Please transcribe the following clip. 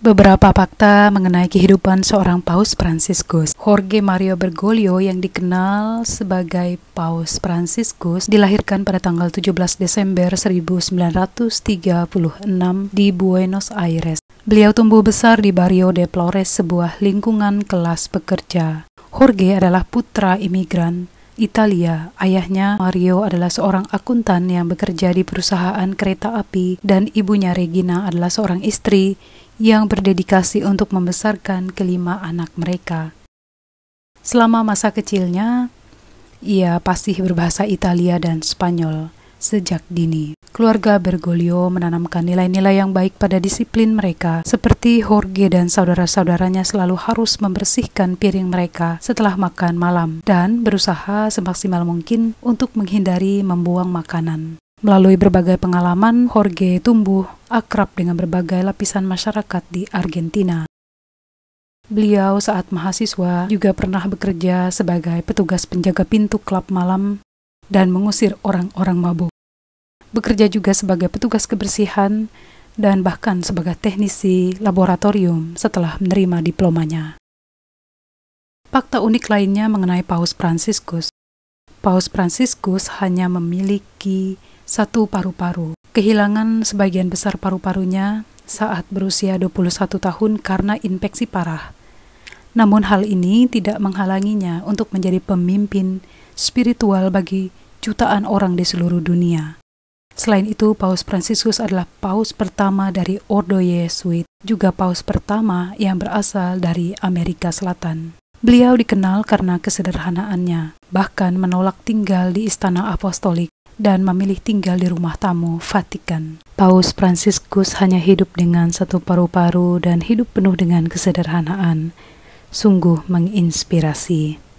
Beberapa fakta mengenai kehidupan seorang Paus Franciscus. Jorge Mario Bergoglio yang dikenal sebagai Paus Franciscus dilahirkan pada tanggal 17 Desember 1936 di Buenos Aires. Beliau tumbuh besar di Barrio de Flores, sebuah lingkungan kelas pekerja. Jorge adalah putra imigran Italia. Ayahnya, Mario, adalah seorang akuntan yang bekerja di perusahaan kereta api dan ibunya Regina adalah seorang istri yang berdedikasi untuk membesarkan kelima anak mereka. Selama masa kecilnya, ia pasti berbahasa Italia dan Spanyol sejak dini. Keluarga Bergoglio menanamkan nilai-nilai yang baik pada disiplin mereka, seperti Jorge dan saudara-saudaranya selalu harus membersihkan piring mereka setelah makan malam dan berusaha semaksimal mungkin untuk menghindari membuang makanan. Melalui berbagai pengalaman, Jorge tumbuh akrab dengan berbagai lapisan masyarakat di Argentina. Beliau saat mahasiswa juga pernah bekerja sebagai petugas penjaga pintu klub malam dan mengusir orang-orang mabuk. Bekerja juga sebagai petugas kebersihan dan bahkan sebagai teknisi laboratorium setelah menerima diplomanya. Fakta unik lainnya mengenai Paus Fransiskus. Paus Fransiskus hanya memiliki satu Paru-paru Kehilangan sebagian besar paru-parunya saat berusia 21 tahun karena infeksi parah. Namun hal ini tidak menghalanginya untuk menjadi pemimpin spiritual bagi jutaan orang di seluruh dunia. Selain itu, Paus Franciscus adalah paus pertama dari Ordo Yesuit, juga paus pertama yang berasal dari Amerika Selatan. Beliau dikenal karena kesederhanaannya, bahkan menolak tinggal di istana apostolik dan memilih tinggal di rumah tamu Vatikan. Paus Fransiskus hanya hidup dengan satu paru-paru dan hidup penuh dengan kesederhanaan. Sungguh menginspirasi.